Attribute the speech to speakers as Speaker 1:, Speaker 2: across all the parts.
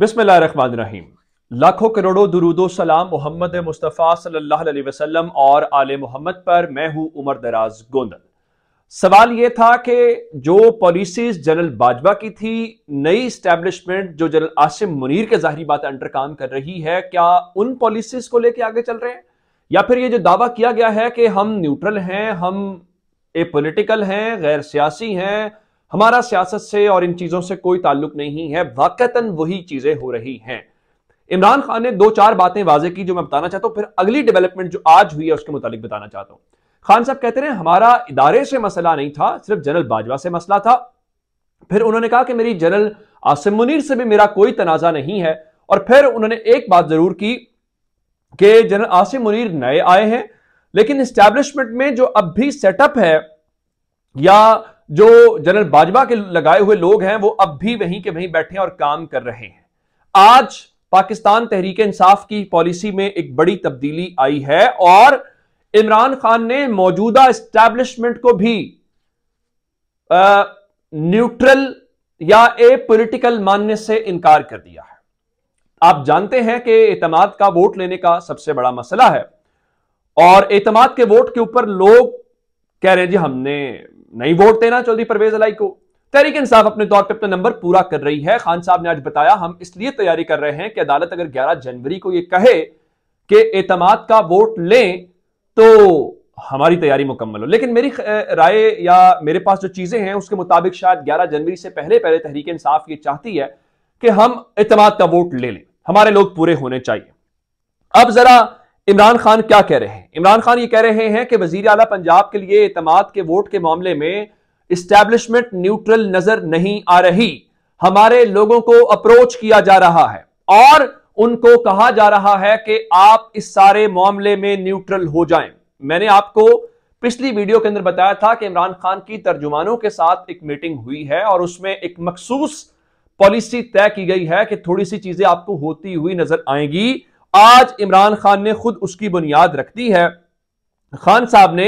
Speaker 1: बिसमीम लाखों करोड़ों दरूदो सलाम मोहम्मद मुस्तफ़ा सल्लल्लाहु अलैहि वसल्लम और आल मोहम्मद पर मैं हूं उमर दराज गोंदल सवाल ये था कि जो पॉलिसीज जनरल बाजवा की थी नई स्टैब्लिशमेंट जो जनरल आसिम मुनीर के जाहरी बात अंडर काम कर रही है क्या उन पॉलिसीज को लेकर आगे चल रहे हैं या फिर ये जो दावा किया गया है कि हम न्यूट्रल हैं हम ए पोलिटिकल हैं गैर सियासी हैं हमारा सियासत से और इन चीजों से कोई ताल्लुक नहीं है वाकता वही चीजें हो रही हैं इमरान खान ने दो चार बातें वाजे की जो मैं बताना चाहता हूं फिर अगली डेवलपमेंट जो आज हुई है उसके मुतालिक बताना चाहता हूं खान साहब कहते रहे हमारा इदारे से मसला नहीं था सिर्फ जनरल बाजवा से मसला था फिर उन्होंने कहा कि मेरी जनरल आसिम मुनीर से भी मेरा कोई तनाजा नहीं है और फिर उन्होंने एक बात जरूर की कि जनरल आसिम मुनीर नए आए हैं लेकिन इस्टेब्लिशमेंट में जो अब भी सेटअप है या जो जनरल बाजवा के लगाए हुए लोग हैं वो अब भी वहीं के वहीं बैठे हैं और काम कर रहे हैं आज पाकिस्तान तहरीक इंसाफ की पॉलिसी में एक बड़ी तब्दीली आई है और इमरान खान ने मौजूदा स्टैब्लिशमेंट को भी न्यूट्रल या ए पोलिटिकल मानने से इनकार कर दिया है आप जानते हैं कि एतमाद का वोट लेने का सबसे बड़ा मसला है और एतमाद के वोट के ऊपर लोग कह रहे हैं जी हमने नहीं वोट देना चौधरी परवेज अलाई को तहरीक इंसाफ अपने तौर पर अपना नंबर पूरा कर रही है खान साहब ने आज बताया हम इसलिए तैयारी कर रहे हैं कि अदालत अगर 11 जनवरी को यह कहे कि एतमाद का वोट लें तो हमारी तैयारी मुकम्मल हो लेकिन मेरी राय या मेरे पास जो चीजें हैं उसके मुताबिक शायद 11 जनवरी से पहले पहले तहरीक इंसाफ ये चाहती है कि हम एतमाद का वोट ले लें हमारे लोग पूरे होने चाहिए अब जरा इमरान खान क्या कह रहे हैं इमरान खान ये कह रहे हैं कि वजीर अला पंजाब के लिए इतमाद के वोट के मामले में इस्टेब्लिशमेंट न्यूट्रल नजर नहीं आ रही हमारे लोगों को अप्रोच किया जा रहा है और उनको कहा जा रहा है कि आप इस सारे मामले में न्यूट्रल हो जाएं मैंने आपको पिछली वीडियो के अंदर बताया था कि इमरान खान की तर्जुमानों के साथ एक मीटिंग हुई है और उसमें एक मखसूस पॉलिसी तय की गई है कि थोड़ी सी चीजें आपको होती हुई नजर आएंगी आज इमरान खान ने खुद उसकी बुनियाद रख दी है खान साहब ने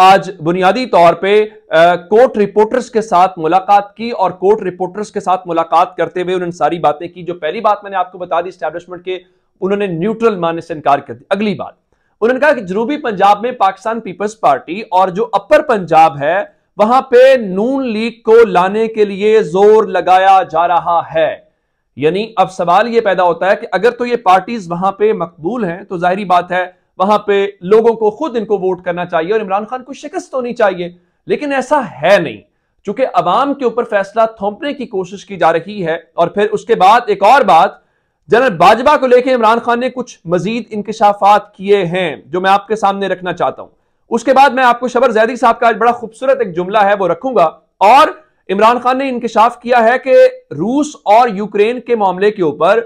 Speaker 1: आज बुनियादी तौर पे कोर्ट रिपोर्टर्स के साथ मुलाकात की और कोर्ट रिपोर्टर्स के साथ मुलाकात करते हुए उन्होंने सारी बातें की जो पहली बात मैंने आपको बता दी स्टैब्लिशमेंट के उन्होंने न्यूट्रल मानने से इनकार कर दिया अगली बात उन्होंने कहा कि जनूबी पंजाब में पाकिस्तान पीपल्स पार्टी और जो अपर पंजाब है वहां पे नून लीग को लाने के लिए जोर लगाया जा रहा है यानी अब सवाल यह पैदा होता है कि अगर तो ये पार्टीज वहां पे मकबूल हैं तो जाहरी बात है वहां पे लोगों को खुद इनको वोट करना चाहिए और इमरान खान को शिकस्त होनी चाहिए लेकिन ऐसा है नहीं चूंकि अवाम के ऊपर फैसला थोपने की कोशिश की जा रही है और फिर उसके बाद एक और बात जनरल बाजवा को लेकर इमरान खान ने कुछ मजीद इंकशाफात किए हैं जो मैं आपके सामने रखना चाहता हूं उसके बाद मैं आपको शबर जैदी साहब का आज बड़ा खूबसूरत एक जुमला है वो रखूंगा और इमरान खान ने इंकशाफ किया है कि रूस और यूक्रेन के मामले के ऊपर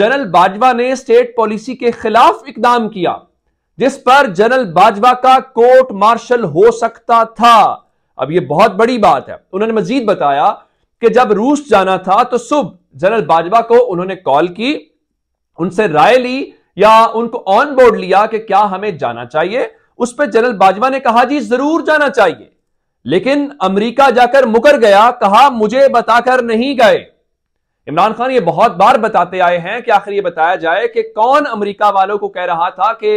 Speaker 1: जनरल बाजवा ने स्टेट पॉलिसी के खिलाफ इकदाम किया जिस पर जनरल बाजवा का कोर्ट मार्शल हो सकता था अब यह बहुत बड़ी बात है उन्होंने मजीद बताया कि जब रूस जाना था तो सुबह जनरल बाजवा को उन्होंने कॉल की उनसे राय ली या उनको ऑन बोर्ड लिया कि क्या हमें जाना चाहिए उस पर जनरल बाजवा ने कहा जी जरूर जाना चाहिए लेकिन अमेरिका जाकर मुकर गया कहा मुझे बताकर नहीं गए इमरान खान ये बहुत बार बताते आए हैं कि आखिर ये बताया जाए कि कौन अमेरिका वालों को कह रहा था कि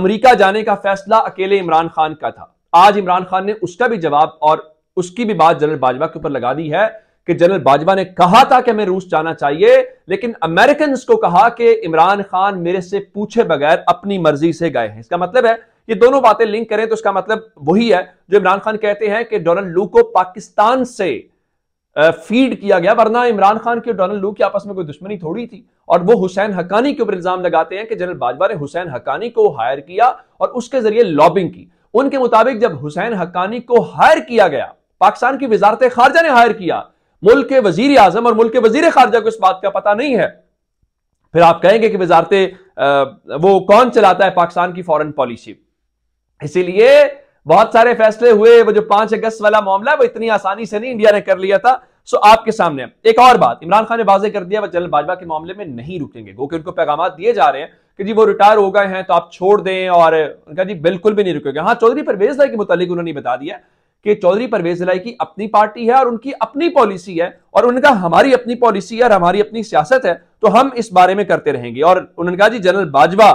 Speaker 1: अमेरिका जाने का फैसला अकेले इमरान खान का था आज इमरान खान ने उसका भी जवाब और उसकी भी बात जनरल बाजवा के ऊपर लगा दी है कि जनरल बाजवा ने कहा था कि हमें रूस जाना चाहिए लेकिन अमेरिकन को कहा कि इमरान खान मेरे से पूछे बगैर अपनी मर्जी से गए हैं इसका मतलब है ये दोनों बातें लिंक करें तो इसका मतलब वही है जो इमरान खान कहते हैं कि डोनाल्ड लू को पाकिस्तान से फीड किया गया वरना इमरान खान की और डोनाल्ड लू की आपस में कोई दुश्मनी थोड़ी थी और वो हुसैन हकानी के ऊपर इल्जाम लगाते हैं कि जनरल बाजवा ने हुसैन हकानी को हायर किया और उसके जरिए लॉबिंग की उनके मुताबिक जब हुसैन हकानी को हायर किया गया पाकिस्तान की वजारत खारजा ने हायर किया मुल्क के वजीर आजम और मुल्क के वजीर खारजा को इस बात का पता नहीं है फिर आप कहेंगे कि वजारत वो कौन चलाता है पाकिस्तान की फॉरन पॉलिसी इसीलिए बहुत सारे फैसले हुए वो जो पांच अगस्त वाला मामला वो इतनी आसानी से नहीं इंडिया ने कर लिया था सो आपके सामने एक और बात इमरान खान ने वाजे कर दिया वह जनरल बाजवा के मामले में नहीं रुकेंगे क्योंकि कि उनको पैगाम दिए जा रहे हैं कि जी वो रिटायर हो गए हैं तो आप छोड़ दें और उनका जी बिल्कुल भी नहीं रुकेंगे हाँ चौधरी परवेज लाई के मुतालिक उन्होंने बता दिया कि चौधरी परवेज लाई की अपनी पार्टी है और उनकी अपनी पॉलिसी है और उनका हमारी अपनी पॉलिसी है और हमारी अपनी सियासत है तो हम इस बारे में करते रहेंगे और उन्होंने कहा जी जनरल बाजवा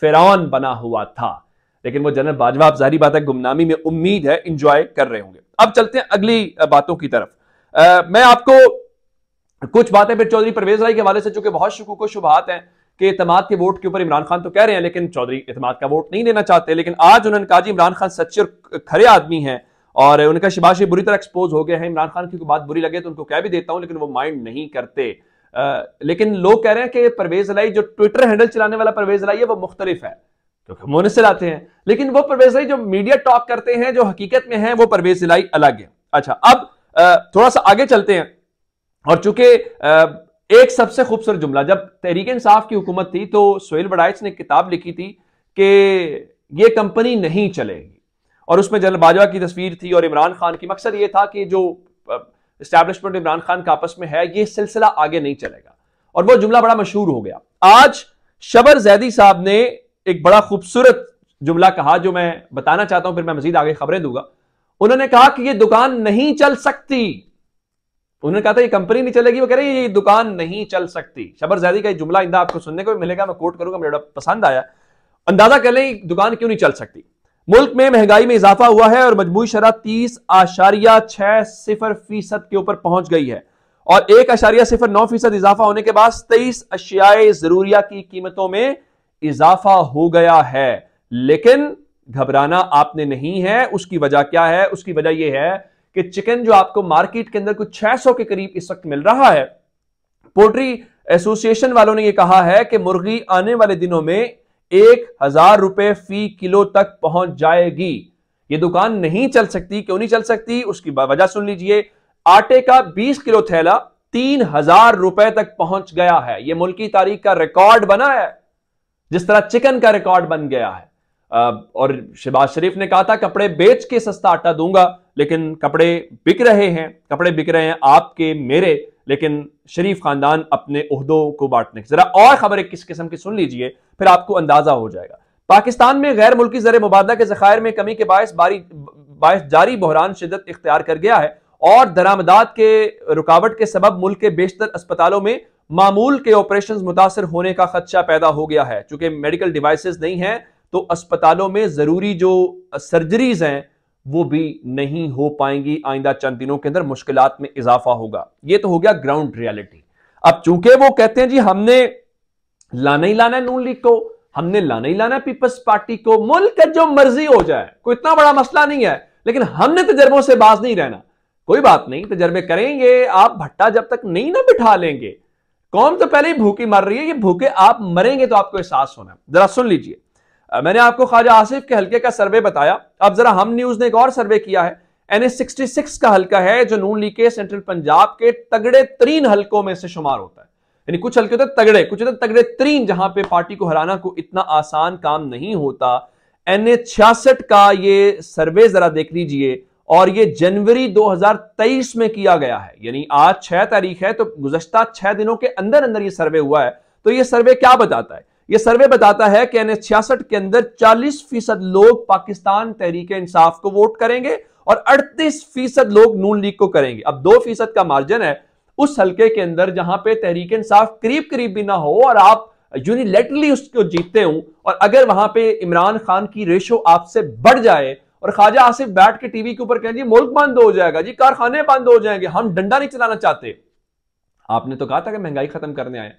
Speaker 1: फिरौन बना हुआ था लेकिन वो जनरल बाजवा आप जारी बात है गुमनामी में उम्मीद है इंजॉय कर रहे होंगे अब चलते हैं अगली बातों की तरफ आ, मैं आपको कुछ बातें फिर चौधरी परवेज राय के हवाले से चूंकि बहुत शुक्र को शुभात हैं कि इतमाद के वोट के ऊपर इमरान खान तो कह रहे हैं लेकिन चौधरी इतमाद का वोट नहीं देना चाहते लेकिन आज उन्होंने कहा जी इमरान खान सच्चे और खरे आदमी हैं और उनका शिबाशी बुरी तरह एक्सपोज हो गया है इमरान खान की बात बुरी लगे तो उनको कह भी देता हूं लेकिन वो माइंड नहीं करते आ, लेकिन लोग कह रहे हैं कि परवेज लाई जो ट्विटर हैंडल चलाने वाला परवेज लाई है वो मुख्तलिफ है क्योंकि तो हम उन्हें सिलाते हैं लेकिन वो परवेज जो मीडिया टॉक करते हैं जो हकीकत में है वो परवेज सिलाई अलग है अच्छा अब थोड़ा सा आगे चलते हैं और चूंकि एक सबसे खूबसूरत जुमला जब तहरीक इंसाफ की हुकूमत थी तो सोहेल बडाइच ने किताब लिखी थी कि ये कंपनी नहीं चलेगी और उसमें जनरल बाजवा की तस्वीर थी और इमरान खान की मकसद ये था कि जो इस्टेब्लिशमेंट इमरान खान का आपस में है ये सिलसिला आगे नहीं चलेगा और वो जुमला बड़ा मशहूर हो गया आज शबर जैदी साहब ने एक बड़ा खूबसूरत जुमला कहा जो मैं बताना चाहता हूं फिर मैं मजीद आगे खबरें दूंगा उन्होंने कहा कि ये दुकान नहीं चल सकती उन्होंने कहा था ये कंपनी नहीं चलेगी वो कह रहे ये दुकान नहीं चल सकती शबर जैदी का ये जुमला इंदा आपको सुनने को भी मिलेगा मैं कोट करूंगा मेरा पसंद आया अंदाजा कर लें दुकान क्यों नहीं चल सकती मुल्क में महंगाई में इजाफा हुआ है और मजमू शरह तीस आशारिया छह सिफर फीसद के ऊपर पहुंच गई है और एक आशारिया सिफर नौ फीसद इजाफा होने के बाद तेईस अशियाए जरूरिया की कीमतों में इजाफा हो गया है लेकिन घबराना आपने नहीं है उसकी वजह क्या है उसकी वजह यह है कि चिकन जो आपको मार्केट के अंदर कुछ 600 के करीब इस वक्त मिल रहा है पोल्ट्री एसोसिएशन वालों ने यह कहा है कि मुर्गी आने वाले दिनों में एक हजार रुपए फी किलो तक पहुंच जाएगी ये दुकान नहीं चल सकती क्यों नहीं चल सकती उसकी वजह सुन लीजिए आटे का 20 किलो थैला तीन हजार रुपए तक पहुंच गया है यह मुल्की तारीख का रिकॉर्ड बना है जिस तरह चिकन का रिकॉर्ड बन गया है और शिबाज शरीफ ने कहा था कपड़े बेच के सस्ता आटा दूंगा लेकिन कपड़े बिक रहे हैं कपड़े बिक रहे हैं आपके मेरे लेकिन शरीफ खानदान अपने उहदों को बांटने की जरा और एक किस किस्म की सुन लीजिए फिर आपको अंदाजा हो जाएगा पाकिस्तान में गैर मुल्की जर मुबादला के जखायर में कमी के बायस बारी बायस जारी बहरान शिदत इख्तियार कर गया है और दरामदात के रुकावट के सबब मुल्क के बेशतर अस्पतालों में मामूल के ऑपरेशन मुतासर होने का खदशा पैदा हो गया है चूंकि मेडिकल डिवाइसेस नहीं है तो अस्पतालों में ज़रूरी जो सर्जरीज हैं वो भी नहीं हो पाएंगी आइंदा चंद दिनों के अंदर मुश्किल में इजाफा होगा ये तो हो गया ग्राउंड रियलिटी अब चूंकि वो कहते हैं जी हमने लाना ही लाना है नून लीग को हमने लाना ही लाना है पीपल्स पार्टी को मुल्क जो मर्जी हो जाए कोई इतना बड़ा मसला नहीं है लेकिन हमने तजर्बों से बाज नहीं रहना कोई बात नहीं तजर्बे करेंगे आप भट्टा जब तक नहीं ना बिठा लेंगे कौन तो पहले ही भूखी मर रही है ये भूखे आप मरेंगे तो आपको एहसास होना जरा सुन लीजिए मैंने आपको ख्वाजा आसिफ के हल्के का सर्वे बताया अब जरा हम न्यूज ने एक और सर्वे किया है एन एस सिक्सटी सिक्स का हल्का है जो नून लीग के सेंट्रल पंजाब के तगड़े तरीन हल्कों में से शुमार होता है यानी कुछ हल्के होते तगड़े कुछ होते तगड़े तरीन जहां पे पार्टी को हराना को इतना आसान काम नहीं होता एन ए छियासठ का ये सर्वे जरा देख लीजिए और ये जनवरी 2023 में किया गया है यानी आज छह तारीख है तो गुजश्ता छह दिनों के अंदर अंदर ये सर्वे हुआ है तो ये सर्वे क्या बताता है ये सर्वे बताता है कि छियासठ के अंदर 40 फीसद लोग पाकिस्तान तहरीक इंसाफ को वोट करेंगे और 38 फीसद लोग नून लीग को करेंगे अब दो फीसद का मार्जिन है उस हल्के के अंदर जहां पे तहरीक इंसाफ करीब करीब भी ना हो और आप यूनिलेटरली उसको जीतते हो और अगर वहां पे इमरान खान की रेशो आपसे बढ़ जाए और ख्वाजा आसिफ बैठ के टीवी के ऊपर कहें जी मुल्क बंद हो जाएगा जी कारखाने बंद हो जाएंगे हम डंडा नहीं चलाना चाहते आपने तो कहा था कि महंगाई खत्म करने आए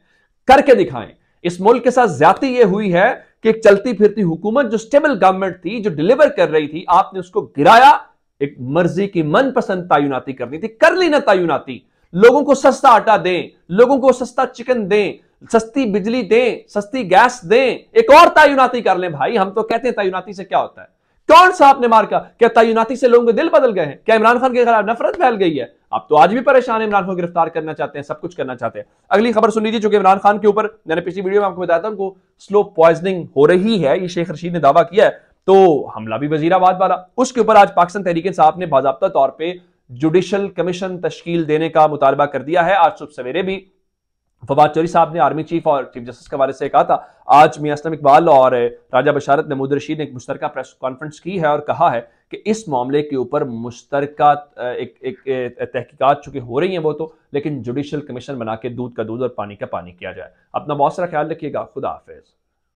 Speaker 1: करके दिखाएं इस मुल्क के साथ ज्यादा यह हुई है कि एक चलती फिरती हुकूमत जो स्टेबल गवर्नमेंट थी जो डिलीवर कर रही थी आपने उसको गिराया एक मर्जी की मनपसंद तायुनाती करनी थी कर ली ना तायुनाती लोगों को सस्ता आटा दें लोगों को सस्ता चिकन दें सस्ती बिजली दें सस्ती गैस दें एक और तायुनाती कर लें भाई हम तो कहते हैं तायुनाती से क्या होता है कौन सा आपने मार का क्या तयनाती से लोगों के दिल बदल गए हैं क्या इमरान खान के खिलाफ नफरत फैल गई है आप तो आज भी परेशान है इमरान खान गिरफ्तार करना चाहते हैं सब कुछ करना चाहते हैं अगली खबर सुन लीजिए जो कि इमरान खान के ऊपर मैंने पिछली वीडियो में आपको बताया था उनको स्लो पॉइजनिंग हो रही है ये शेख रशीद ने दावा किया है तो हमला भी वजीराबाद वाला उसके ऊपर आज पाकिस्तान तहरीके साहब ने बाबा तौर पर जुडिशल कमीशन तश्कील देने का मुतालबा कर दिया है आज सुबह सवेरे भी फवाद चौरी साहब ने आर्मी चीफ और चीफ जस्टिस के बारे से कहा था आज मियाँ असलम इकबाल और राजा बशारत महमूद रशीद ने एक मुश्तर प्रेस कॉन्फ्रेंस की है और कहा है कि इस मामले के ऊपर मुश्तर एक, एक, एक तहकीकात हो रही हैं वो तो लेकिन जुडिशल कमीशन बना के दूध का दूध और पानी का पानी किया जाए अपना बहुत सारा ख्याल रखिएगा खुदा हाफिज़